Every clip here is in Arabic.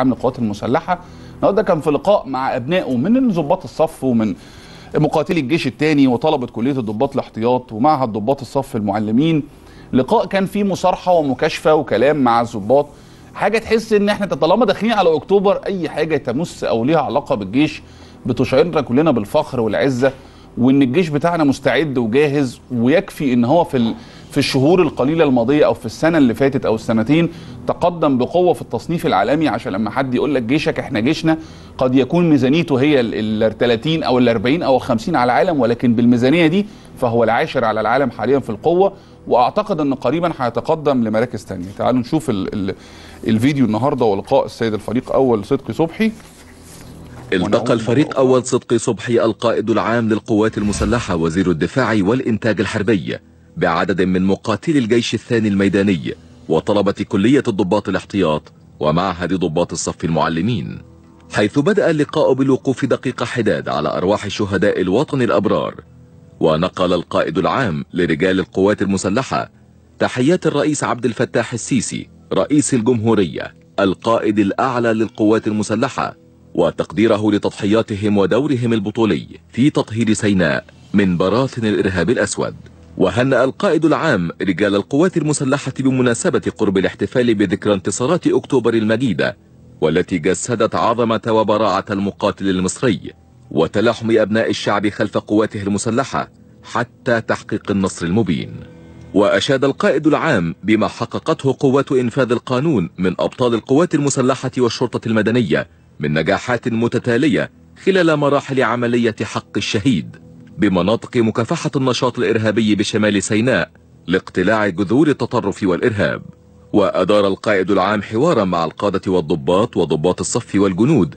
عام القوات المسلحه النهارده كان في لقاء مع ابنائه من ضباط الصف ومن مقاتلي الجيش الثاني وطلبه كليه الضباط الاحتياط ومعهد ضباط الصف المعلمين لقاء كان فيه مصارحه ومكاشفه وكلام مع الضباط حاجه تحس ان احنا طالما داخلين على اكتوبر اي حاجه تمس او ليها علاقه بالجيش بتشعرنا كلنا بالفخر والعزه وان الجيش بتاعنا مستعد وجاهز ويكفي ان هو في في الشهور القليله الماضيه او في السنه اللي فاتت او السنتين تقدم بقوه في التصنيف العالمي عشان لما حد يقول لك جيشك احنا جيشنا قد يكون ميزانيته هي ال 30 او ال 40 او ال 50 على العالم ولكن بالميزانيه دي فهو العاشر على العالم حاليا في القوه واعتقد ان قريبا هيتقدم لمراكز ثانيه تعالوا نشوف الـ الـ الفيديو النهارده ولقاء السيد الفريق اول صدقي صبحي التقى الفريق أول صدقي صبحي القائد العام للقوات المسلحة وزير الدفاع والإنتاج الحربي بعدد من مقاتلي الجيش الثاني الميداني وطلبة كلية الضباط الاحتياط ومعهد ضباط الصف المعلمين حيث بدأ اللقاء بالوقوف دقيقة حداد على أرواح شهداء الوطن الأبرار ونقل القائد العام لرجال القوات المسلحة تحيات الرئيس عبد الفتاح السيسي رئيس الجمهورية القائد الأعلى للقوات المسلحة وتقديره لتضحياتهم ودورهم البطولي في تطهير سيناء من براثن الإرهاب الأسود وهنأ القائد العام رجال القوات المسلحة بمناسبة قرب الاحتفال بذكرى انتصارات أكتوبر المجيدة والتي جسدت عظمة وبراعة المقاتل المصري وتلاحم أبناء الشعب خلف قواته المسلحة حتى تحقيق النصر المبين وأشاد القائد العام بما حققته قوات إنفاذ القانون من أبطال القوات المسلحة والشرطة المدنية من نجاحات متتالية خلال مراحل عملية حق الشهيد بمناطق مكافحة النشاط الإرهابي بشمال سيناء لاقتلاع جذور التطرف والإرهاب وأدار القائد العام حوارا مع القادة والضباط وضباط الصف والجنود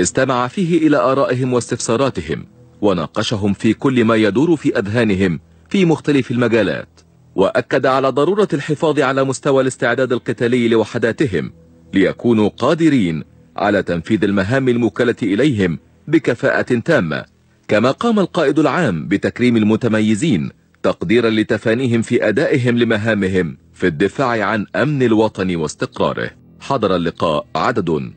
استمع فيه إلى آرائهم واستفساراتهم وناقشهم في كل ما يدور في أذهانهم في مختلف المجالات وأكد على ضرورة الحفاظ على مستوى الاستعداد القتالي لوحداتهم ليكونوا قادرين على تنفيذ المهام الموكلة إليهم بكفاءة تامة كما قام القائد العام بتكريم المتميزين تقديرا لتفانيهم في أدائهم لمهامهم في الدفاع عن أمن الوطن واستقراره حضر اللقاء عدد